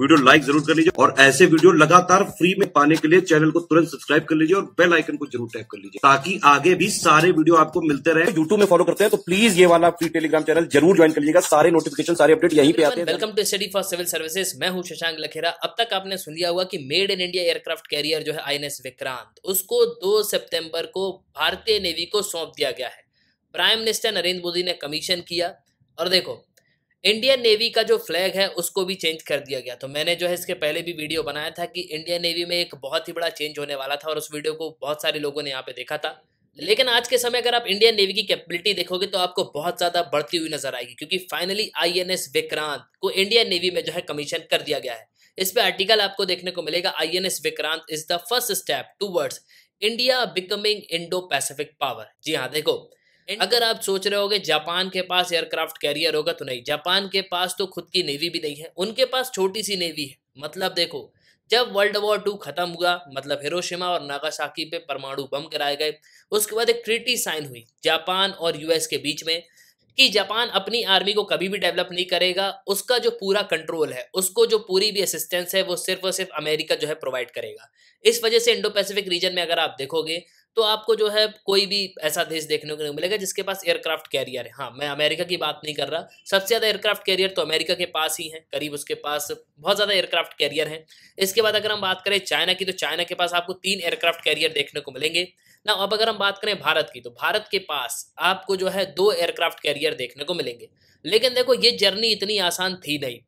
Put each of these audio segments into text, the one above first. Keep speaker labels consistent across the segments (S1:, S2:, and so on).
S1: video like जरूर कर लीजिए और ऐसे वीडियो लगातार फ्री में पाने के लिए चैनल को तुरंत सब्सक्राइब कर लीजिए और बेल आइकन को जरूर टैप कर लीजिए ताकि आगे भी सारे वीडियो आपको मिलते रहे यूट्यूब में फॉलो करते हैं तो प्लीज ये वाला फ्री टेलीग्राम चैनल जरूर ज्वाइन कर लीजिएगा सारे नोटिफिकेशन सारे अपडेट यहीं पे आते हैं welcome to study for civil services मैं हूं शशांक लखेरा अब तक आपने सुन लिया हुआ की made in India aircraft carrier जो है आई विक्रांत उसको दो सेप्टेम्बर को भारतीय नेवी को सौंप दिया गया है प्राइम मिनिस्टर नरेंद्र मोदी ने कमीशन किया और देखो इंडियन नेवी का जो फ्लैग है उसको भी चेंज कर दिया गया तो मैंने जो है इसके पहले भी वीडियो बनाया था कि इंडियन नेवी में एक बहुत ही बड़ा चेंज होने वाला था और उस वीडियो को बहुत सारे लोगों ने यहाँ पे देखा था लेकिन आज के समय अगर आप इंडियन नेवी की कैपेबिलिटी देखोगे तो आपको बहुत ज्यादा बढ़ती हुई नजर आएगी क्योंकि फाइनली आईएनएस विक्रांत को इंडियन नेवी में जो है कमीशन कर दिया गया है इस पे आर्टिकल आपको देखने को मिलेगा INS Vikrant is the first step towards India becoming Indo Pacific power जी हाँ देखो अगर आप सोच रहे होगे जापान के पास एयरक्राफ्ट कैरियर होगा तो नहीं जापान के पास तो खुद की नेवी भी नहीं है उनके पास छोटी सी नेवी है मतलब देखो जब वर्ल्ड वॉर टू खत्म हुआ मतलब हिरोशिमा और नागासाकी पे परमाणु बम गिराए गए उसके बाद एक ट्रीटी साइन हुई जापान और यूएस के बीच में कि जापान अपनी आर्मी को कभी भी डेवलप नहीं करेगा उसका जो पूरा कंट्रोल है उसको जो पूरी भी असिस्टेंस है वो सिर्फ और सिर्फ अमेरिका जो है प्रोवाइड करेगा इस वजह से इंडो पैसिफिक रीजन में अगर आप देखोगे तो आपको जो है कोई भी ऐसा देश देखने को नहीं मिलेगा जिसके पास एयरक्राफ्ट कैरियर है हाँ मैं अमेरिका की बात नहीं कर रहा सबसे ज़्यादा एयरक्राफ्ट कैरियर तो अमेरिका के पास ही है करीब उसके पास बहुत ज़्यादा एयरक्राफ्ट कैरियर है इसके बाद अगर हम बात करें चाइना की तो चाइना के पास आपको तीन एयरक्राफ्ट कैरियर देखने को मिलेंगे ना अब अगर हम बात करें भारत की तो भारत के पास आपको जो है दो एयरक्राफ्ट कैरियर देखने को मिलेंगे लेकिन देखो ये जर्नी इतनी आसान थी नहीं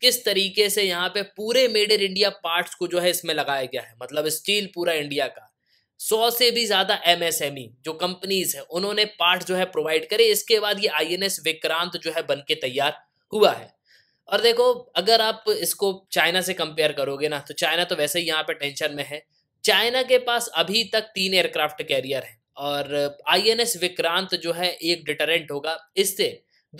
S1: किस तरीके से यहाँ पे पूरे मेड इन इंडिया पार्ट्स को जो है इसमें लगाया गया है मतलब स्टील पूरा इंडिया का सौ से भी ज्यादा एमएसएमई e जो कंपनीज है उन्होंने पार्ट जो है प्रोवाइड करे इसके बाद ये आईएनएस विक्रांत जो है बनके तैयार हुआ है और देखो अगर आप इसको चाइना से कंपेयर करोगे ना तो चाइना तो वैसे ही यहाँ पे टेंशन में है चाइना के पास अभी तक तीन एयरक्राफ्ट कैरियर है और आईएनएस विक्रांत जो है एक डिटरेंट होगा इससे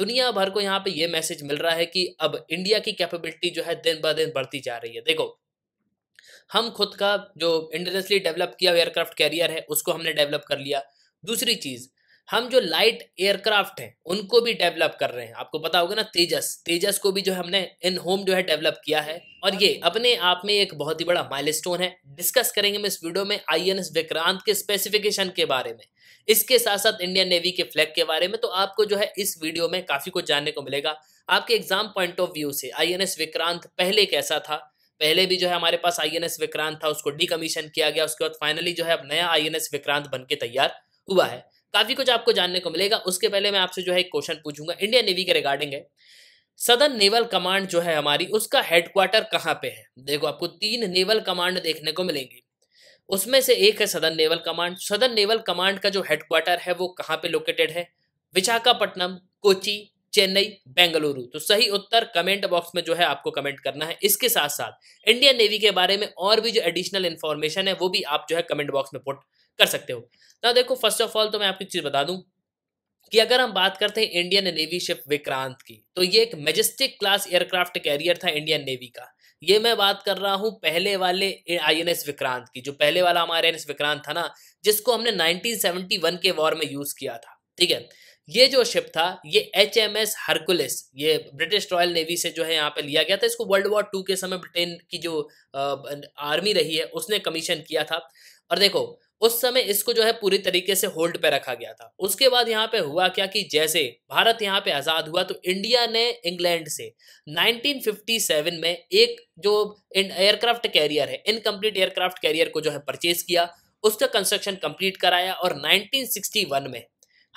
S1: दुनिया भर को यहाँ पे ये मैसेज मिल रहा है कि अब इंडिया की कैपेबिलिटी जो है दिन ब दिन बढ़ती जा रही है देखो हम खुद का जो इंडिजनसली डेवलप किया हुआ एयरक्राफ्ट कैरियर है उसको हमने डेवलप कर लिया दूसरी चीज़ हम जो लाइट एयरक्राफ्ट हैं उनको भी डेवलप कर रहे हैं आपको पता होगा ना तेजस तेजस को भी जो हमने इन होम जो है डेवलप किया है और ये अपने आप में एक बहुत ही बड़ा माइलस्टोन है डिस्कस करेंगे हम इस वीडियो में आईएनएस विक्रांत के स्पेसिफिकेशन के बारे में इसके साथ साथ इंडियन नेवी के फ्लैग के बारे में तो आपको जो है इस वीडियो में काफ़ी कुछ जानने को मिलेगा आपके एग्जाम पॉइंट ऑफ व्यू से आई एन एस विक्रांत पहले कैसा था पहले भी जो है हमारे पास आई विक्रांत था उसको डिकमीशन किया गया उसके बाद फाइनली जो है अब नया आई विक्रांत बन के तैयार हुआ है काफी कुछ आपको जानने को मिलेगा उसके पहले मैं आपसे जो है एक क्वेश्चन पूछूंगा इंडियन नेवी के रिगार्डिंग है सदन नेवल कमांड जो है हमारी उसका हेडक्वार्टर कहाँ पे है देखो आपको तीन नेवल कमांड देखने को मिलेंगे उसमें से एक है southern naval command southern naval command का जो हेडक्वार्टर है वो कहाँ पे लोकेटेड है विशाखापट्टनम कोची चेन्नई बेंगलुरु तो सही उत्तर कमेंट बॉक्स में जो है आपको कमेंट करना है इसके साथ साथ इंडियन नेवी के बारे में और भी जो एडिशनल इन्फॉर्मेशन है वो भी आप जो है कमेंट बॉक्स में पुट कर सकते हो ना देखो फर्स्ट ऑफ ऑल तो मैं आपको एक चीज़ बता दूं कि अगर हम बात करते हैं इंडियन नेवी शिप विक्रांत की तो ये एक मेजेस्टिक क्लास एयरक्राफ्ट कैरियर था इंडियन नेवी का ये मैं बात कर रहा हूँ पहले वाले आई विक्रांत की जो पहले वाला हमारा आई विक्रांत था ना जिसको हमने 1971 के वॉर में यूज़ किया था ठीक है ये जो शिप था ये एच एम एस हरकुलिस ये ब्रिटिश रॉयल नेवी से जो है यहाँ पे लिया गया था इसको वर्ल्ड वॉर टू के समय ब्रिटेन की जो आर्मी रही है उसने कमीशन किया था और देखो उस समय इसको जो है पूरी तरीके से होल्ड पे रखा गया था उसके बाद यहाँ पे हुआ क्या कि जैसे भारत यहाँ पे आज़ाद हुआ तो इंडिया ने इंग्लैंड से 1957 में एक जो एयरक्राफ्ट कैरियर है इनकम्प्लीट एयरक्राफ्ट कैरियर को जो है परचेज किया उसका कंस्ट्रक्शन कंप्लीट कराया और 1961 में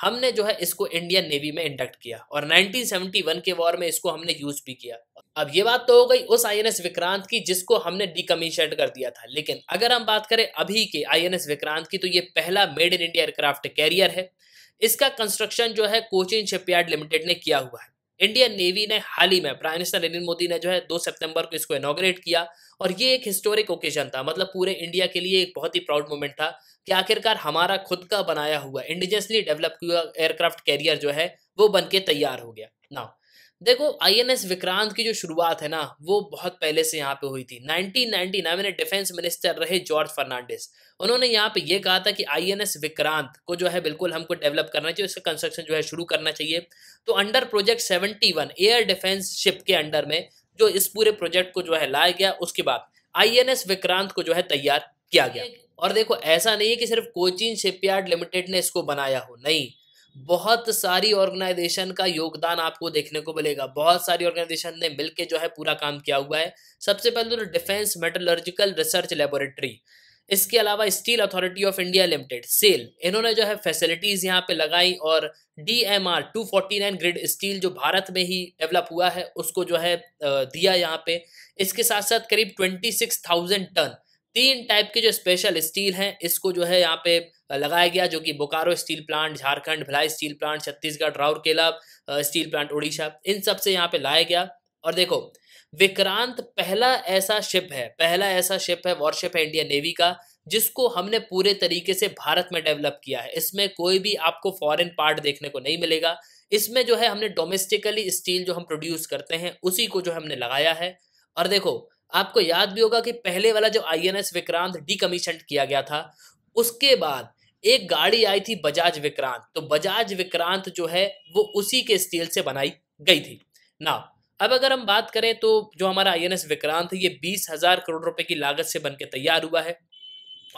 S1: हमने जो है इसको इंडियन नेवी में इंडक्ट किया और 1971 के वॉर में इसको हमने यूज भी किया अब ये बात तो हो गई उस आईएनएस विक्रांत की जिसको हमने डिकमीशन कर दिया था लेकिन अगर हम बात करें अभी के आईएनएस विक्रांत की तो ये पहला made in India aircraft carrier है इसका कंस्ट्रक्शन जो है कोचिन शिपयार्ड लिमिटेड ने किया हुआ है इंडियन नेवी ने हाल ही में प्राइम मिनिस्टर नरेंद्र मोदी ने जो है दो सितंबर को इसको इनोग्रेट किया और ये एक हिस्टोरिक ओकेजन था मतलब पूरे इंडिया के लिए एक बहुत ही प्राउड मोमेंट था कि आखिरकार हमारा खुद का बनाया हुआ इंडिजियसली डेवलप किया एयरक्राफ्ट कैरियर जो है वो बन के तैयार हो गया नाउ देखो आईएनएस विक्रांत की जो शुरुआत है ना वो बहुत पहले से यहाँ पे हुई थी 1999 में डिफेंस मिनिस्टर रहे जॉर्ज फर्नांडिस उन्होंने यहाँ पे ये कहा था कि आईएनएस विक्रांत को जो है बिल्कुल हमको डेवलप करना चाहिए उसका कंस्ट्रक्शन जो है शुरू करना चाहिए तो under project 71 air defence ship के अंडर में जो इस पूरे प्रोजेक्ट को जो है लाया गया उसके बाद आई विक्रांत को जो है तैयार किया गया और देखो ऐसा नहीं है कि सिर्फ कोचिन शिपयार्ड लिमिटेड ने इसको बनाया हो नहीं बहुत सारी ऑर्गेनाइजेशन का योगदान आपको देखने को मिलेगा बहुत सारी ऑर्गेनाइजेशन ने मिलकर जो है पूरा काम किया हुआ है सबसे पहले तो डिफेंस मेटोलॉजिकल रिसर्च लेबोरेटरी इसके अलावा Steel Authority of India Limited SAIL इन्होंने जो है फैसिलिटीज़ यहाँ पे लगाई और D M R two forty nine grade steel जो भारत में ही डेवलप हुआ है उसको जो है दिया यहाँ पे इसके साथ साथ करीब ट्वेंटी सिक्स थाउजेंड टन तीन टाइप के जो स्पेशल स्टील हैं इसको जो है यहाँ पे लगाया गया जो कि Bokaro steel plant Jharkhand Bhilai steel plant Chhattisgarh Rourkela steel plant Orissa इन सब से यहाँ पे लाया गया और देखो विक्रांत पहला ऐसा शिप है पहला ऐसा शिप है वॉरशिप है इंडियन नेवी का जिसको हमने पूरे तरीके से भारत में डेवलप किया है इसमें कोई भी आपको फॉरेन पार्ट देखने को नहीं मिलेगा इसमें जो है हमने डोमेस्टिकली स्टील जो हम प्रोड्यूस करते हैं उसी को जो हमने लगाया है और देखो आपको याद भी होगा कि पहले वाला जो आईएनएस विक्रांत डिकमीशन किया गया था उसके बाद एक गाड़ी आई थी बजाज विक्रांत तो बजाज विक्रांत जो है वो उसी के स्टील से बनाई गई थी ना अब अगर हम बात करें तो जो हमारा आई विक्रांत ये बीस हजार करोड़ रुपए की लागत से बनकर तैयार हुआ है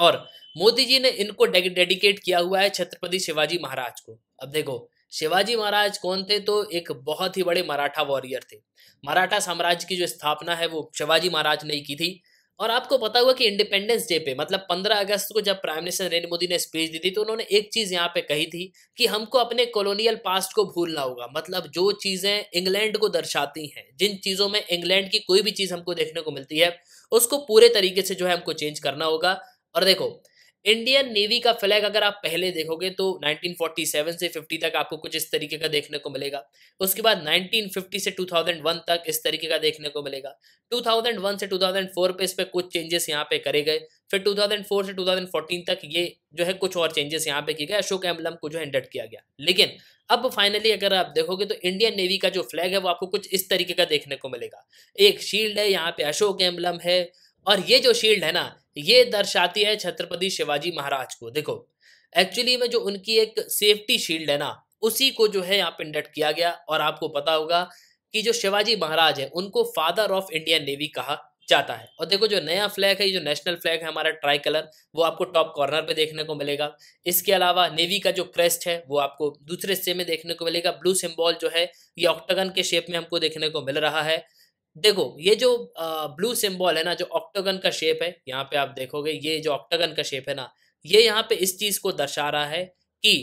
S1: और मोदी जी ने इनको डेडिकेट किया हुआ है छत्रपति शिवाजी महाराज को अब देखो शिवाजी महाराज कौन थे तो एक बहुत ही बड़े मराठा वॉरियर थे मराठा साम्राज्य की जो स्थापना है वो शिवाजी महाराज ने की थी और आपको पता हुआ कि इंडिपेंडेंस डे पे मतलब 15 अगस्त को जब प्राइम मिनिस्टर नरेंद्र मोदी ने स्पीच दी थी तो उन्होंने एक चीज़ यहाँ पे कही थी कि हमको अपने कॉलोनियल पास्ट को भूलना होगा मतलब जो चीज़ें इंग्लैंड को दर्शाती हैं जिन चीज़ों में इंग्लैंड की कोई भी चीज़ हमको देखने को मिलती है उसको पूरे तरीके से जो है हमको चेंज करना होगा और देखो इंडियन नेवी का फ्लैग अगर आप पहले देखोगे तो 1947 से 50 तक आपको कुछ इस तरीके का देखने को मिलेगा उसके बाद 1950 से 2001 तक इस तरीके का देखने को मिलेगा 2001 से 2004 पे इस पर कुछ चेंजेस यहाँ पे करे गए फिर 2004 से 2014 तक ये जो है कुछ और चेंजेस यहाँ पे किए गए अशोक एम्बलम को जो है इंडक्ट किया गया लेकिन अब फाइनली अगर आप देखोगे तो इंडियन नेवी का जो फ्लैग है वो आपको कुछ इस तरीके का देखने को मिलेगा एक शील्ड है यहाँ पे अशोक एम्बलम है और ये जो शील्ड है ना ये दर्शाती है छत्रपति शिवाजी महाराज को देखो एक्चुअली में जो उनकी एक सेफ्टी शील्ड है ना उसी को जो है यहाँ पे इंडक्ट किया गया और आपको पता होगा कि जो शिवाजी महाराज है उनको फादर ऑफ इंडियन नेवी कहा जाता है और देखो जो नया फ्लैग है ये जो नेशनल फ्लैग है हमारा ट्राई कलर वो आपको टॉप कॉर्नर पे देखने को मिलेगा इसके अलावा नेवी का जो क्रेस्ट है वो आपको दूसरे हिस्से में देखने को मिलेगा ब्लू सिम्बॉल जो है ये ऑक्टागन के शेप में हमको देखने को मिल रहा है देखो ये जो ब्लू सिंबल है ना जो ऑक्टोगन का शेप है यहाँ पे आप देखोगे ये जो ऑक्टोगन का शेप है ना ये यहाँ पे इस चीज को दर्शा रहा है कि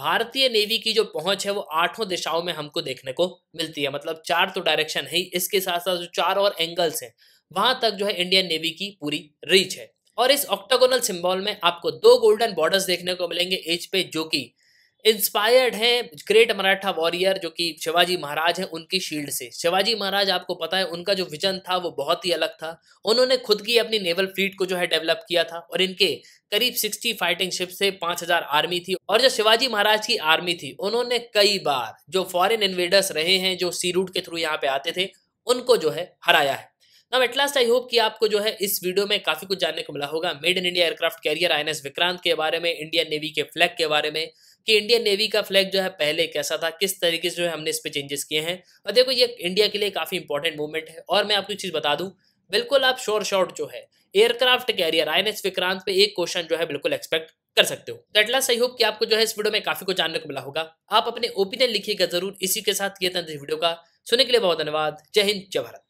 S1: भारतीय नेवी की जो पहुंच है वो आठों दिशाओं में हमको देखने को मिलती है मतलब चार तो डायरेक्शन है इसके साथ साथ जो चार और एंगल्स हैं वहां तक जो है इंडियन नेवी की पूरी रीच है और इस ऑक्टागोनल सिंबल में आपको दो गोल्डन बॉर्डर्स देखने को मिलेंगे एज पे जो कि इंस्पायर्ड हैं ग्रेट मराठा वॉरियर जो कि शिवाजी महाराज हैं उनकी शील्ड से शिवाजी महाराज आपको पता है उनका जो विजन था वो बहुत ही अलग था उन्होंने खुद की अपनी नेवल फ्लीट को जो है डेवलप किया था और इनके करीब 60 फाइटिंग शिप से 5000 आर्मी थी और जो शिवाजी महाराज की आर्मी थी उन्होंने कई बार जो फॉरेन इन्वेडर्स रहे हैं जो सी रूट के थ्रू यहाँ पे आते थे उनको जो है हराया है now at last I hope कि आपको जो है इस वीडियो में काफी कुछ जानने को मिला होगा made in India aircraft carrier I Vikrant के बारे में इंडियन नेवी के फ्लैग के बारे में कि इंडियन नेवी का फ्लैग जो है पहले कैसा था किस तरीके से जो है हमने इस पर चेंजेस किए हैं और देखो ये इंडिया के लिए काफ़ी इंपॉर्टेंट मूवमेंट है और मैं आपको एक चीज़ बता दूँ बिल्कुल आप शोर शॉर्ट जो है एयरक्राफ्ट कैरियर आई विक्रांत पे एक क्वेश्चन जो है बिल्कुल एक्सपेक्ट कर सकते हो तो एटलास्ट आई होप कि आपको जो है इस वीडियो में काफी कुछ जानने को मिला होगा आप अपने ओपिनियन लिखिएगा जरूर इसी के साथ ये तंत्र वीडियो का सुनने के लिए बहुत धन्यवाद जय हिंद जय भारत